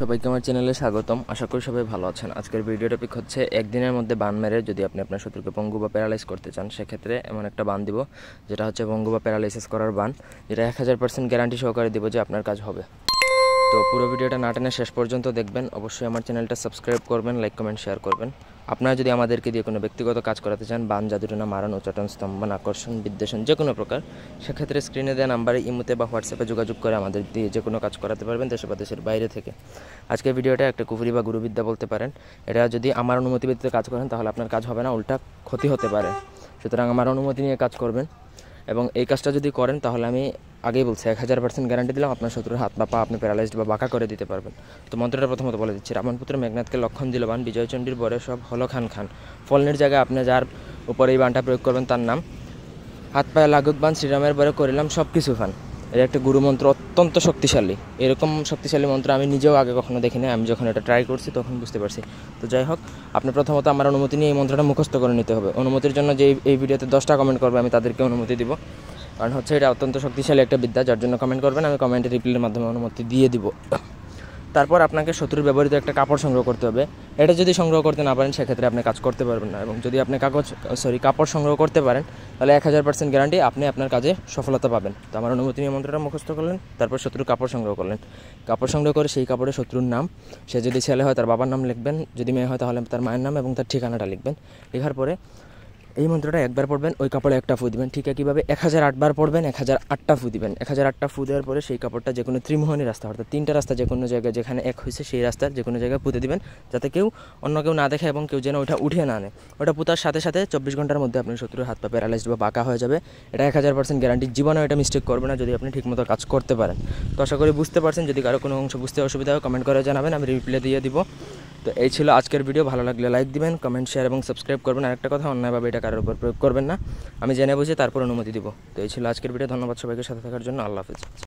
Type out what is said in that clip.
সবাইকে আমার চ্যানেলে স্বাগতম আশা করি সবাই ভালো আছেন আজকের ভিডিও টপিক হচ্ছে একদিনের মধ্যে বান মেরে যদি আপনি আপনার শত্রুকে পঙ্গু বা প্যারালাইজ করতে চান সেক্ষেত্রে এমন একটা বান দিব যেটা হচ্ছে পঙ্গু বা প্যারালাইসিস করার বান যেটা এক হাজার পার্সেন্ট গ্যারান্টি সহকারে দিব যে আপনার কাজ হবে তো পুরো ভিডিওটা না টেনে শেষ পর্যন্ত দেখবেন অবশ্যই আমার চ্যানেলটা সাবস্ক্রাইব করবেন লাইক কমেন্ট শেয়ার করবেন আপনারা যদি আমাদেরকে দিয়ে কোনো ব্যক্তিগত কাজ করাতে চান বান জাদুটনা মারণ উচ্চাটন স্তম্ভন আকর্ষণ বিদ্বেষণ যে কোনো প্রকার সেক্ষেত্রে স্ক্রিনে দেওয়া নাম্বারে ইমুতে বা হোয়াটসঅ্যাপে যোগাযোগ করে আমাদের দিয়ে যে কোনো কাজ করাতে পারবেন দেশ বা দেশের বাইরে থেকে আজকে ভিডিওটা একটা কুফুরি বা গুরুবিদ্যা বলতে পারেন এটা যদি আমার অনুমতি ব্যতীত কাজ করেন তাহলে আপনার কাজ হবে না উল্টা ক্ষতি হতে পারে সুতরাং আমার অনুমতি নিয়ে কাজ করবেন এবং এই কাজটা যদি করেন তাহলে আমি আগেই বলছি এক হাজার পার্সেন্ট গ্যারান্টি দিলাম আপনার শত্রুর হাত বা পা আপনি প্যারালাইজড বা বাঁকা করে দিতে পারবেন তো মন্ত্রটা প্রথমত বলে দিচ্ছি রামনপুত্র মেঘনাথকে লক্ষণ দিল বান বিজয়চণ্ডীর বরে সব হলো খান খান ফলনের জায়গায় আপনি যার উপরে এই বানটা প্রয়োগ করবেন তার নাম হাত পায়ে লাগুক বান শ্রীরামের বরে করিলাম সব কিছু খান এটা একটা গুরুমন্ত্র অত্যন্ত শক্তিশালী এরকম শক্তিশালী মন্ত্র আমি নিজেও আগে কখনো দেখিনি আমি যখন এটা ট্রাই করছি তখন বুঝতে পারছি তো যাই হোক আপনি প্রথমত আমার অনুমতি নিয়ে এই মন্ত্রটা মুখস্থ করে নিতে হবে অনুমতির জন্য যে এই ভিডিওতে দশটা কমেন্ট করবে আমি তাদেরকে অনুমতি দিব কারণ হচ্ছে এটা অত্যন্ত শক্তিশালী একটা বিদ্যা যার জন্য কমেন্ট করবেন আমি কমেন্টে রিপ্লাইয়ের মাধ্যমে অনুমতি দিয়ে দিব তারপর আপনাকে শত্রুর ব্যবহৃত একটা কাপড় সংগ্রহ করতে হবে এটা যদি সংগ্রহ করতে না পারেন সেক্ষেত্রে আপনি কাজ করতে পারবেন না এবং যদি আপনি কাগজ সরি কাপড় সংগ্রহ করতে পারেন তাহলে এক হাজার পার্সেন্ট গ্যারান্টি আপনি আপনার কাজে সফলতা পাবেন তো আমার অনুমতি নিমন্ত্রণটা মুখস্থ করলেন তারপর শত্রুর কাপড় সংগ্রহ করলেন কাপড় সংগ্রহ করে সেই কাপড়ে শত্রুর নাম সে যদি ছেলে হয় তার বাবার নাম লিখবেন যদি মেয়ে হয় তাহলে তার মায়ের নাম এবং তার ঠিকানাটা লিখবেন লেখার পরে এই মন্ত্রটা একবার পড়বেন ওই কাপড়ে একটা ফু দিবেন ঠিক একইভাবে এক হাজার আটবার পড়বেন এক হাজার আটটা ফু দিবেন এক হাজার আটটা ফু দেওয়ার পরে সেই কাপড়টা যে কোনো ত্রিমোহনী রাস্তা অর্থাৎ তিনটা রাস্তা যে কোনো জায়গায় যেখানে এক হয়েছে সেই রাস্তার যে কোনো জায়গায় পুঁতে দিবেন যাতে কেউ অন্য কেউ না দেখে এবং কেউ যেন ওইটা উঠিয়ে না আনে ওটা পুতার সাথে সাথে চব্বিশ ঘন্টার মধ্যে আপনি শত্রুর হাত পা প্যারালাইজড বা বাঁকা হয়ে যাবে এটা এক হাজার পার্সেন্ট গ্যারান্টি জীবনে এটা মিস্টেক করবে না যদি আপনি ঠিকমতো কাজ করতে পারেন তো আশা করি বুঝতে পারছেন যদি কারো কোনো অংশ বুঝতে অসুবিধা হয় কমেন্ট করে জানাবেন আমি রিপ্লাই দিয়ে দিব তো এই ছিল আজকের ভিডিও ভালো লাগলে লাইক দিবেন কমেন্ট শেয়ার এবং সাবস্ক্রাইব করবেন আরেকটা কথা অন্যায়ভাবে এটা কারোর উপর প্রয়োগ করবেন না আমি জেনে বুঝে তারপর অনুমতি দিব তো এই ছিল আজকের ভিডিও ধন্যবাদ সবাইকে সাথে থাকার জন্য আল্লাহ হাফিজ